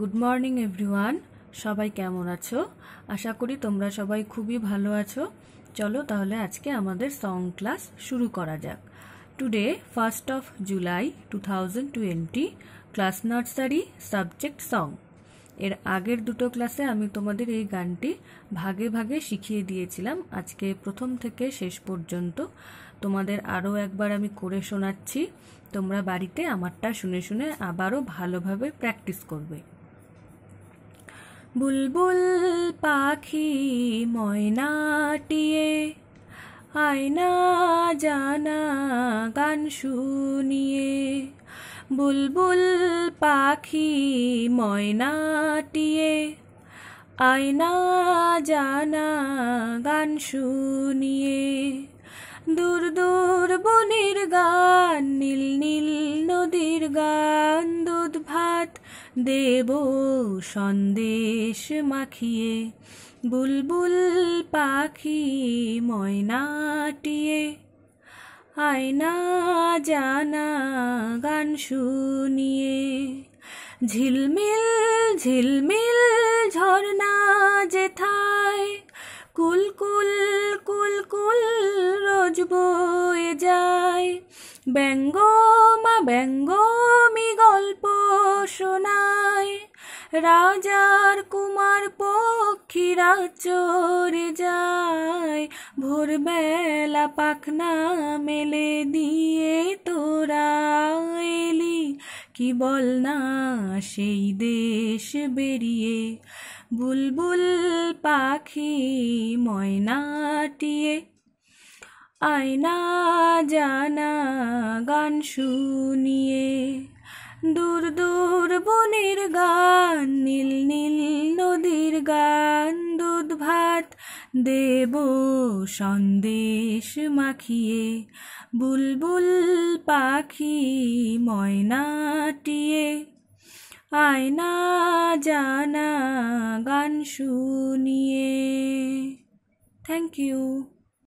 good morning everyone সবাই কেমন আছো আশা করি তোমরা সবাই খুবই ভালো আছো চলো তাহলে আজকে আমাদের সং ক্লাস শুরু করা যাক today first of July two thousand twenty class nursery subject song এর আগের দুটো ক্লাসে আমি তোমাদের এই গানটি ভাগে ভাগে শিখিয়ে দিয়েছিলাম আজকে প্রথম থেকে শেষ পর্যন্ত তোমাদের আরও একবার আমি করে শোনাচ্ছি তোমরা বাড়িতে আমারটা শুনে শুনে আবারও ভালোভাবে প্র্যাকটিস করবে বুলবুল পাখি ময়নাটিয়ে আয়না জানা গান শুনিয়ে বুলবুল পাখি ময়নাটিয়ে আয়না জানা গান শুনিয়ে দূর দূর বনির গান নীল নীল নদীর গান দুধ ভাত দেব সন্দেশ মাখিয়ে বুলবুল পাখি ময়নাটিয়ে আয়না জানা গান শুনিয়ে ঝিলমিল ঝিলমিল ঝর্ণা যেথায় কুলকুল কুলকুল রোজ বয়ে যায় ব্যঙ্গ মা ব্যঙ্গ মি গল্প রাজার কুমার পক্ষীরা চরে যায় ভোরবেলা পাখনা মেলে দিয়ে তোরা এলি কি বল না সেই দেশ বেরিয়ে বুলবুল পাখি ময়নাটিয়ে আয়না জানা গান শুনিয়ে দূর দূর বনের গান দেব সন্দেশ মাখিয়ে বুলবুল পাখি ময়নাটিয়ে আয়না জানা গান শুনিয়ে থ্যাংক ইউ